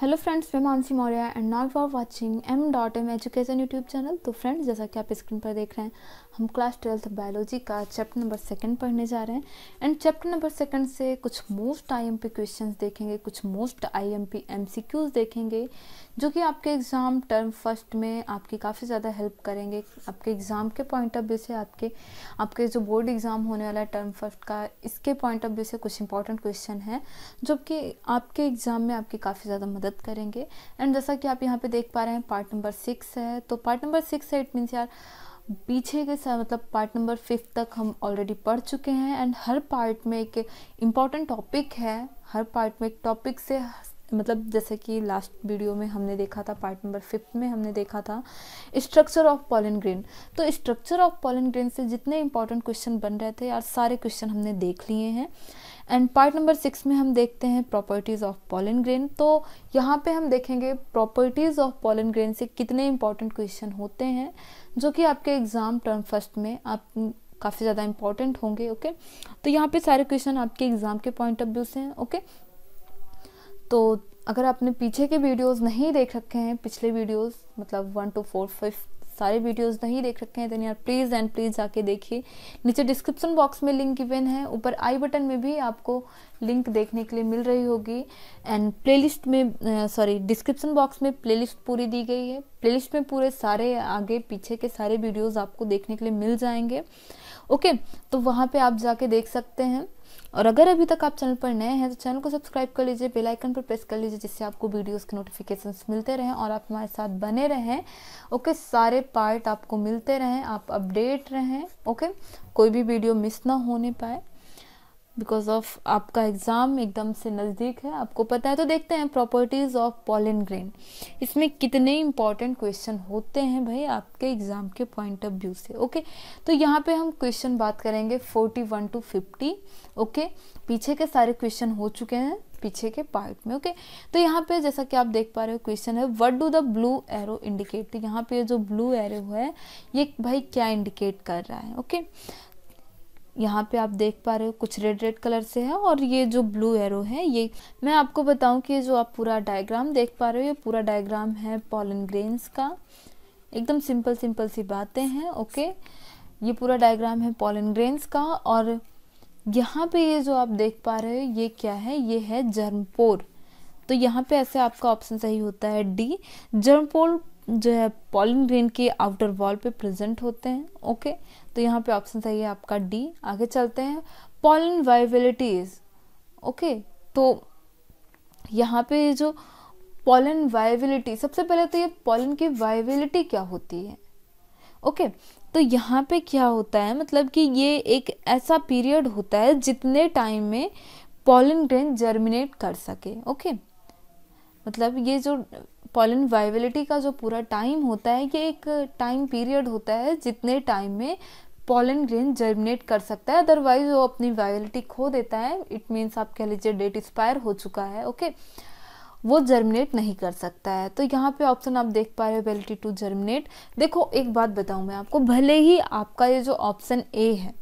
Hello friends मैं Mansi Maurya and not for watching M dot M education YouTube channel तो friends जैसा कि आप स्क्रीन पर देख रहे हैं हम क्लास ट्वेल्थ बायोलॉजी का चैप्टर नंबर सेकंड पढ़ने जा रहे हैं एंड चैप्टर नंबर सेकंड से कुछ मोस्ट आईएमपी क्वेश्चंस देखेंगे कुछ मोस्ट आईएमपी एमसीक्यूज देखेंगे जो कि आपके एग्ज़ाम टर्म फर्स्ट में आपकी काफ़ी ज़्यादा हेल्प करेंगे आपके एग्ज़ाम के पॉइंट ऑफ व्यू से आपके आपके जो बोर्ड एग्ज़ाम होने वाला है टर्म फर्स्ट का इसके पॉइंट ऑफ व्यू से कुछ इंपॉर्टेंट क्वेश्चन है जो कि आपके एग्ज़ाम में आपकी काफ़ी ज़्यादा मदद मदद करेंगे एंड जैसा कि आप यहाँ पे देख पा रहे हैं पार्ट नंबर सिक्स है तो पार्ट नंबर सिक्स है इट मीन्स यार पीछे के साथ मतलब पार्ट नंबर फिफ्थ तक हम ऑलरेडी पढ़ चुके हैं एंड हर पार्ट में एक इम्पॉर्टेंट टॉपिक है हर पार्ट में एक टॉपिक से मतलब जैसे कि लास्ट वीडियो में हमने देखा था पार्ट नंबर फिफ्थ में हमने देखा था स्ट्रक्चर ऑफ पॉलन ग्रेन तो स्ट्रक्चर ऑफ पॉलन ग्रेन से जितने इंपॉर्टेंट क्वेश्चन बन रहे थे यार सारे क्वेश्चन हमने देख लिए हैं एंड पार्ट नंबर सिक्स में हम देखते हैं प्रॉपर्टीज़ ऑफ पॉलन ग्रेन तो यहाँ पे हम देखेंगे प्रॉपर्टीज़ ऑफ पॉलन ग्रेन से कितने इंपॉर्टेंट क्वेश्चन होते हैं जो कि आपके एग्ज़ाम टर्म फर्स्ट में आप काफ़ी ज़्यादा इंपॉर्टेंट होंगे ओके तो यहाँ पे सारे क्वेश्चन आपके एग्ज़ाम के पॉइंट ऑफ व्यू से हैं ओके तो अगर आपने पीछे के वीडियोस नहीं देख रखे हैं पिछले वीडियोस मतलब वन टू फोर फिफ्थ सारे वीडियोस नहीं देख रखे हैं देन तो यार प्लीज़ एंड प्लीज़ जाके देखिए नीचे डिस्क्रिप्शन बॉक्स में लिंक इवेन है ऊपर आई बटन में भी आपको लिंक देखने के लिए मिल रही होगी एंड प्लेलिस्ट में सॉरी डिस्क्रिप्शन बॉक्स में प्लेलिस्ट पूरी दी गई है प्लेलिस्ट में पूरे सारे आगे पीछे के सारे वीडियोज़ आपको देखने के लिए मिल जाएंगे ओके okay, तो वहाँ पर आप जाके देख सकते हैं और अगर अभी तक आप चैनल पर नए हैं तो चैनल को सब्सक्राइब कर लीजिए बेल आइकन पर प्रेस कर लीजिए जिससे आपको वीडियोस के नोटिफिकेशंस मिलते रहें और आप हमारे साथ बने रहें ओके सारे पार्ट आपको मिलते रहें आप अपडेट रहें ओके कोई भी वीडियो मिस ना होने पाए बिकॉज ऑफ आपका एग्ज़ाम एकदम से नज़दीक है आपको पता है तो देखते हैं प्रॉपर्टीज़ ऑफ पॉलिन ग्रेन इसमें कितने इंपॉर्टेंट क्वेश्चन होते हैं भाई आपके एग्ज़ाम के पॉइंट ऑफ व्यू से ओके तो यहाँ पे हम क्वेश्चन बात करेंगे forty one two fifty okay पीछे के सारे क्वेश्चन हो चुके हैं पीछे के पार्ट में ओके तो यहाँ पे जैसा कि आप देख पा रहे हो क्वेश्चन है what do the blue arrow indicate यहाँ पे जो ब्लू एरो है ये भाई क्या इंडिकेट कर रहा है ओके यहाँ पे आप देख पा रहे हो कुछ रेड रेड कलर से है और ये जो ब्लू एरो है ये मैं आपको बताऊं कि जो आप पूरा डायग्राम देख पा रहे हो ये पूरा डायग्राम है पॉलन ग्रेन्स का एकदम सिंपल सिंपल सी बातें हैं ओके ये पूरा डायग्राम है पॉलन ग्रेन्स का और यहाँ पे ये जो आप देख पा रहे हो ये क्या है ये है जर्मपोर तो यहाँ पे ऐसे आपका ऑप्शन सही होता है डी जर्मपोर जो है पॉलिन ग्रेन की आउटर वॉल पे प्रेजेंट होते हैं ओके तो यहाँ पे ऑप्शन सही है आपका डी आगे चलते हैं पॉलिन वाइबिलिटीज ओके तो यहाँ पे जो पॉलिन वाइबिलिटी सबसे पहले तो ये पॉलिन की वाइबिलिटी क्या होती है ओके तो यहाँ पे क्या होता है मतलब कि ये एक ऐसा पीरियड होता है जितने टाइम में पॉलिन ग्रेन जर्मिनेट कर सके ओके मतलब ये जो पॉलन वाइबिलिटी का जो पूरा टाइम होता है ये एक टाइम पीरियड होता है जितने टाइम में पॉलन ग्रेन जर्मिनेट कर सकता है अदरवाइज वो अपनी वाइबिलिटी खो देता है इट मीन्स आप कह लीजिए डेट एक्सपायर हो चुका है ओके वो जर्मिनेट नहीं कर सकता है तो यहाँ पे ऑप्शन आप देख पा रहे हो वेलिटी टू जर्मिनेट देखो एक बात बताऊँ मैं आपको भले ही आपका ये जो ऑप्शन ए है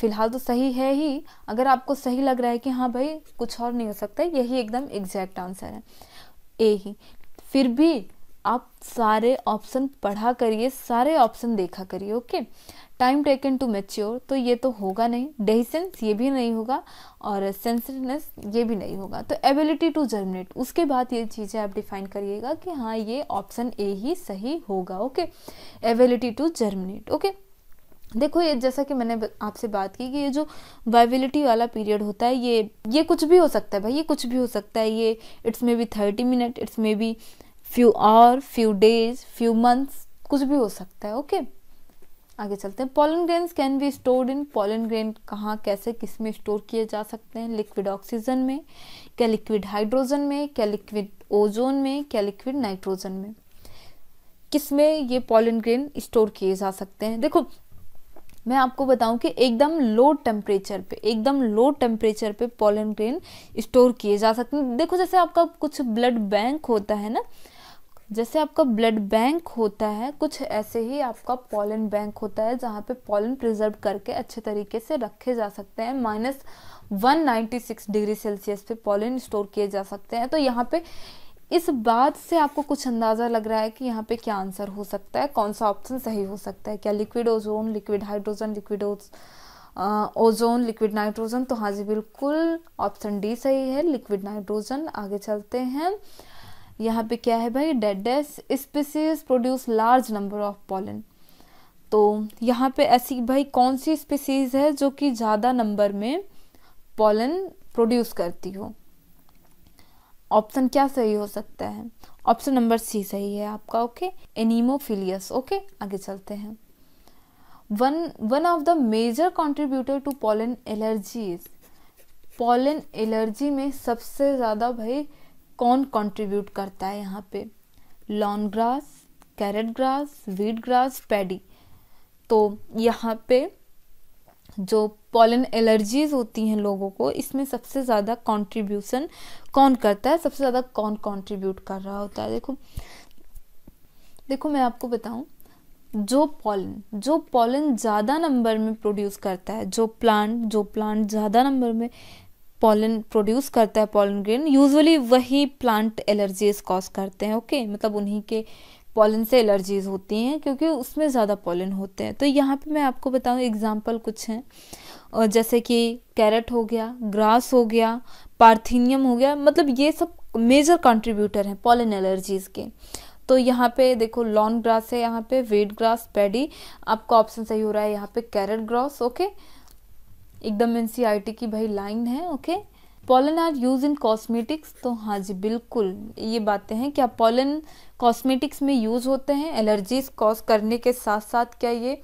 फिलहाल तो सही है ही अगर आपको सही लग रहा है कि हाँ भाई कुछ और नहीं हो सकता यही एकदम एग्जैक्ट आंसर है ए ही फिर भी आप सारे ऑप्शन पढ़ा करिए सारे ऑप्शन देखा करिए okay time taken to mature तो ये तो होगा नहीं डेहिसेंस ये भी नहीं होगा और सेंसिटिवनेस ये भी नहीं होगा तो एबिलिटी टू जर्मिनेट उसके बाद ये चीज़ें आप डिफाइन करिएगा कि हाँ ये ऑप्शन ए ही सही होगा okay ability to germinate okay देखो ये जैसा कि मैंने आपसे बात की कि ये जो वाइबिलिटी वाला पीरियड होता है ये ये कुछ भी हो सकता है भाई ये कुछ भी हो सकता है ये it's maybe thirty minute it's maybe few hour few days few months कुछ भी हो सकता है ओके आगे चलते हैं pollen grains can be stored in pollen grain कहाँ कैसे किस में स्टोर किए जा सकते हैं लिक्विड ऑक्सीजन में क्या लिक्विड हाइड्रोजन में क्या लिक्विड ओजोन में क्या लिक्विड नाइट्रोजन में किस में ये पॉलन ग्रेन स्टोर किए जा सकते हैं देखो मैं आपको बताऊं कि एकदम लो टेम्परेचर पे एकदम लो टेम्परेचर पे पोलन ग्रेन स्टोर किए जा सकते हैं देखो जैसे आपका कुछ ब्लड बैंक होता है ना जैसे आपका ब्लड बैंक होता है कुछ ऐसे ही आपका पोलन बैंक होता है जहाँ पे पोलन प्रिजर्व करके अच्छे तरीके से रखे जा सकते हैं माइनस वन डिग्री सेल्सियस पे पोलन स्टोर किए जा सकते हैं तो यहाँ पे इस बात से आपको कुछ अंदाज़ा लग रहा है कि यहाँ पे क्या आंसर हो सकता है कौन सा ऑप्शन सही हो सकता है क्या liquid ozone liquid hydrogen liquid ozone liquid nitrogen तो हाँ जी बिल्कुल ऑप्शन डी सही है लिक्विड नाइट्रोजन आगे चलते हैं यहाँ पे क्या है भाई डेडेस species produce large number of pollen तो यहाँ पे ऐसी भाई कौन सी स्पीसीज है जो कि ज़्यादा नंबर में पॉलन प्रोड्यूस करती हो ऑप्शन क्या सही हो सकता है ऑप्शन नंबर सी सही है आपका ओके एनीमोफिलियस ओके आगे चलते हैं one one of the major contributor to pollen allergies pollen allergy में सबसे ज़्यादा भाई कौन कंट्रीब्यूट करता है यहाँ पे lawn grass carrot grass wheat grass paddy तो यहाँ पे जो पॉलन एलर्जीज होती हैं लोगों को इसमें सबसे ज़्यादा कंट्रीब्यूशन कौन करता है सबसे ज़्यादा कौन कंट्रीब्यूट कर रहा होता है देखो देखो मैं आपको बताऊं जो पॉलन जो पॉलन ज़्यादा नंबर में प्रोड्यूस करता है जो प्लांट जो प्लांट ज़्यादा नंबर में पॉलन प्रोड्यूस करता है पॉलन ग्रेन यूजुअली वही प्लांट एलर्जीज कॉज करते हैं ओके मतलब उन्हीं के पॉलन से एलर्जीज़ होती हैं क्योंकि उसमें ज़्यादा पॉलन होते हैं तो यहाँ पे मैं आपको बताऊँ एग्जांपल कुछ हैं जैसे कि कैरेट हो गया ग्रास हो गया पार्थिनियम हो गया मतलब ये सब मेजर कंट्रीब्यूटर हैं पॉलन एलर्जीज़ के तो यहाँ पे देखो लॉन ग्रास है यहाँ पे वेट ग्रास पैडी आपका ऑप्शन सही हो रहा है यहाँ पे कैरेट ग्रास ओके एकदम एन की भाई लाइन है okay pollen are use in cosmetics तो हाँ जी बिल्कुल ये बातें हैं क्या पोलन कॉस्मेटिक्स में यूज़ होते हैं एलर्जीज कॉज करने के साथ साथ क्या ये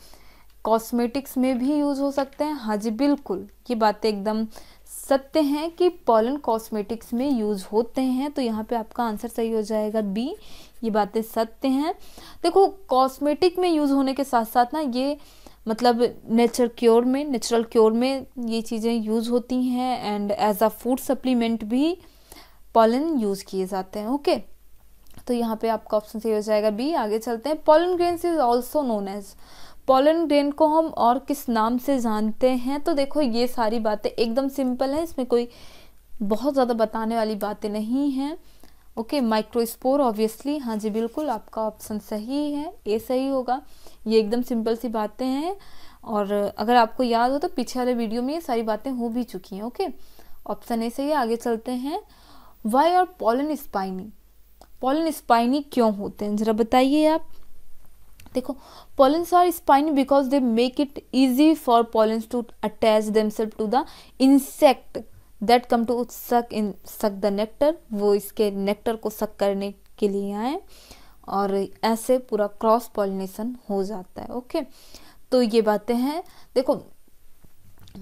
कॉस्मेटिक्स में भी यूज़ हो सकते हैं हाँ जी बिल्कुल ये बातें एकदम सत्य हैं कि पोलन कॉस्मेटिक्स में यूज़ होते हैं तो यहाँ पे आपका आंसर सही हो जाएगा बी ये बातें सत्य हैं देखो कॉस्मेटिक में यूज़ होने के साथ साथ ना ये मतलब नेचर क्योर में नेचुरल क्योर में ये चीज़ें यूज़ होती हैं and as a food supplement भी पॉलन यूज़ किए जाते हैं ओके तो यहाँ पे आपका ऑप्शन सही हो जाएगा बी आगे चलते हैं pollen grain is also known as pollen grain को हम और किस नाम से जानते हैं तो देखो ये सारी बातें एकदम सिंपल है इसमें कोई बहुत ज़्यादा बताने वाली बातें नहीं हैं ओके माइक्रोस्पोर ऑब्वियसली हाँ जी बिल्कुल आपका ऑप्शन सही है ए सही होगा ये एकदम सिंपल सी बातें हैं और अगर आपको याद हो तो पीछे वाले वीडियो में ये सारी बातें हो भी चुकी हैं ओके ऑप्शन ए से ही आगे चलते हैं वाई और पोलन स्पाइनी पोलन स्पाइनी क्यों होते हैं जरा बताइए आप देखो pollens are spiny because they make it easy for pollens to attach themself to the insect that come to suck in suck the nectar वो इसके नेक्टर को सक करने के लिए आए और ऐसे पूरा क्रॉस पॉलिनेशन हो जाता है ओके तो ये बातें हैं देखो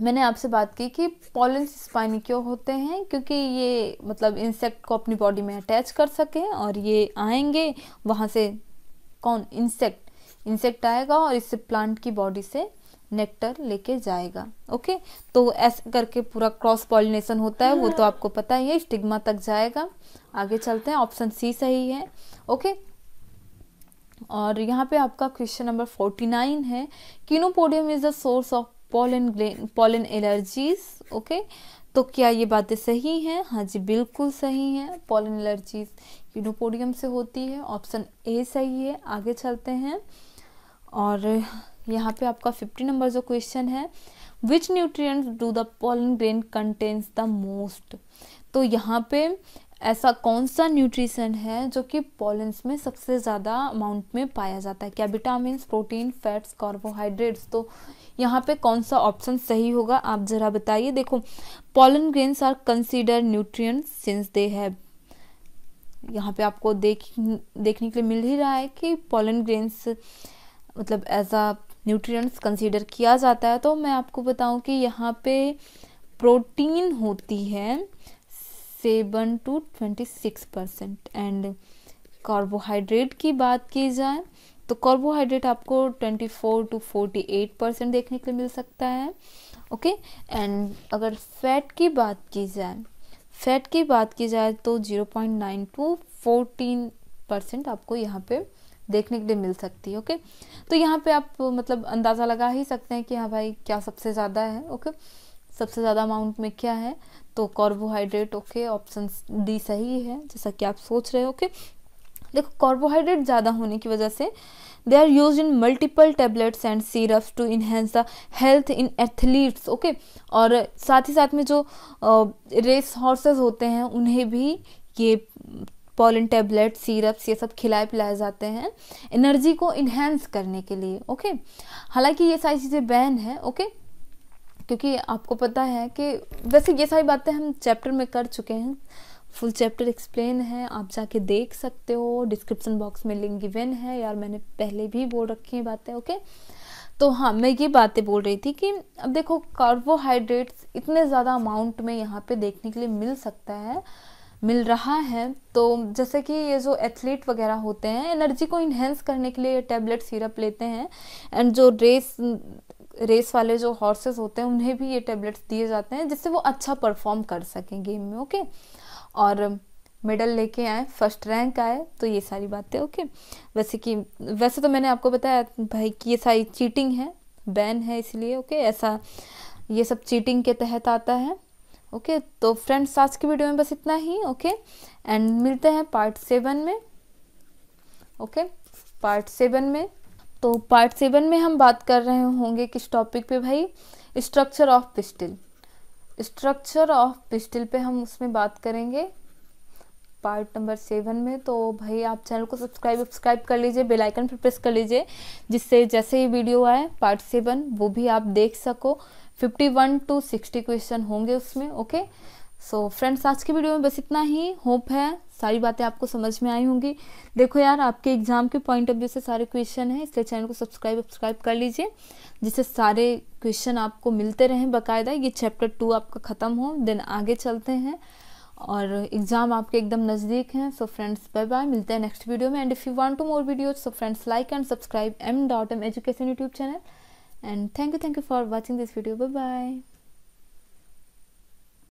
मैंने आपसे बात की कि पॉलन स्पाइनी क्यों होते हैं क्योंकि ये मतलब इंसेक्ट को अपनी बॉडी में अटैच कर सके और ये आएंगे वहाँ से कौन इंसेक्ट इंसेक्ट आएगा और इससे प्लांट की बॉडी से नेक्टर लेके जाएगा ओके तो ऐसे करके पूरा क्रॉस पॉलिनेशन होता है वो तो हाँ। आपको पता ही है स्टिग्मा तक जाएगा आगे चलते हैं ऑप्शन सी सही है ओके और यहाँ पे आपका क्वेश्चन नंबर फोर्टी नाइन है chenopodium is the source of pollen pollen allergies okay तो क्या ये बातें सही हैं हाँ जी बिल्कुल सही हैं पोलन एलर्जीज किनोपोडियम से होती है ऑप्शन ए सही है आगे चलते हैं और यहाँ पे आपका फिफ्टी नंबर जो क्वेश्चन है which nutrient do the pollen grain contents the most तो यहाँ पे ऐसा कौन सा न्यूट्रिशन है जो कि पॉलेंस में सबसे ज़्यादा अमाउंट में पाया जाता है क्या विटामिन प्रोटीन फैट्स कार्बोहाइड्रेट्स तो यहाँ पे कौन सा ऑप्शन सही होगा आप ज़रा बताइए देखो pollen grains are consider nutrients since they है यहाँ पे आपको देख देखने के लिए मिल ही रहा है कि पॉलन ग्रेन्स मतलब एज आ न्यूट्रिएंट्स कंसीडर किया जाता है तो मैं आपको बताऊँ कि यहाँ पे प्रोटीन होती है seven to twenty six percent and carbohydrate की बात की जाए तो कार्बोहाइड्रेट आपको twenty four to forty eight percent देखने के लिए मिल सकता है ओके एंड अगर फैट की बात की जाए फैट की बात की जाए तो zero point nine to fourteen percent आपको यहाँ पे देखने के लिए मिल सकती है ओके तो यहाँ पे आप मतलब अंदाज़ा लगा ही सकते हैं कि हाँ भाई क्या सबसे ज़्यादा है ओके सबसे ज़्यादा अमाउंट में क्या है तो कार्बोहाइड्रेट ओके ऑप्शन डी सही है जैसा कि आप सोच रहे हो ओके देखो कार्बोहाइड्रेट ज़्यादा होने की वजह से they are use in multiple tablets and syrups to enhance the health in athletes okay और साथ ही साथ में जो रेस हॉर्सेज होते हैं उन्हें भी ये पॉलिन टेबलेट सीरप्स ये सब खिलाए पिलाए जाते हैं एनर्जी को इन्हेंस करने के लिए ओके हालांकि ये सारी चीज़ें बैन है ओके क्योंकि आपको पता है कि वैसे ये सारी बातें हम चैप्टर में कर चुके हैं फुल चैप्टर एक्सप्लेन है आप जाके देख सकते हो डिस्क्रिप्शन बॉक्स में लिंक गिवन है यार मैंने पहले भी बोल रखी है बातें ओके तो हाँ मैं ये बातें बोल रही थी कि अब देखो कार्बोहाइड्रेट्स इतने ज़्यादा अमाउंट में यहाँ पे देखने के लिए मिल सकता है मिल रहा है तो जैसे कि ये जो एथलीट वगैरह होते हैं एनर्जी को इन्हेंस करने के लिए टैबलेट सिरप लेते हैं एंड जो रेस रेस वाले जो हॉर्सेस होते हैं उन्हें भी ये टेबलेट्स दिए जाते हैं जिससे वो अच्छा परफॉर्म कर सकें गेम में ओके और मेडल लेके आए फर्स्ट रैंक आए तो ये सारी बातें ओके वैसे कि वैसे तो मैंने आपको बताया भाई कि ये सारी चीटिंग है बैन है इसलिए ओके ऐसा ये सब चीटिंग के तहत आता है ओके तो फ्रेंड्स आज की वीडियो में बस इतना ही ओके एंड मिलते हैं पार्ट सेवन में ओके पार्ट सेवन में तो पार्ट सेवन में हम बात कर रहे होंगे किस टॉपिक पे भाई structure of pistil structure of pistil पे हम उसमें बात करेंगे पार्ट नंबर सेवन में तो भाई आप चैनल को सब्सक्राइब सब्सक्राइब कर लीजिए बेल आइकन पर प्रेस कर लीजिए जिससे जैसे ही वीडियो आए पार्ट सेवन वो भी आप देख सको fifty one to sixty question होंगे उसमें ओके सो so, फ्रेंड्स आज की वीडियो में बस इतना ही होप है सारी बातें आपको समझ में आई होंगी देखो यार आपके एग्ज़ाम के पॉइंट ऑफ व्यू से सारे क्वेश्चन हैं इसलिए चैनल को सब्सक्राइब सब्सक्राइब कर लीजिए जिससे सारे क्वेश्चन आपको मिलते रहें बाकायदा ये चैप्टर टू आपका ख़त्म हो देन आगे चलते हैं और एग्ज़ाम आपके एकदम नज़दीक हैं सो फ्रेंड्स बाय बाय मिलते हैं नेक्स्ट वीडियो में and if you want to more video so friends like and subscribe M dot M education YouTube channel and thank you thank you for watching this video bye bye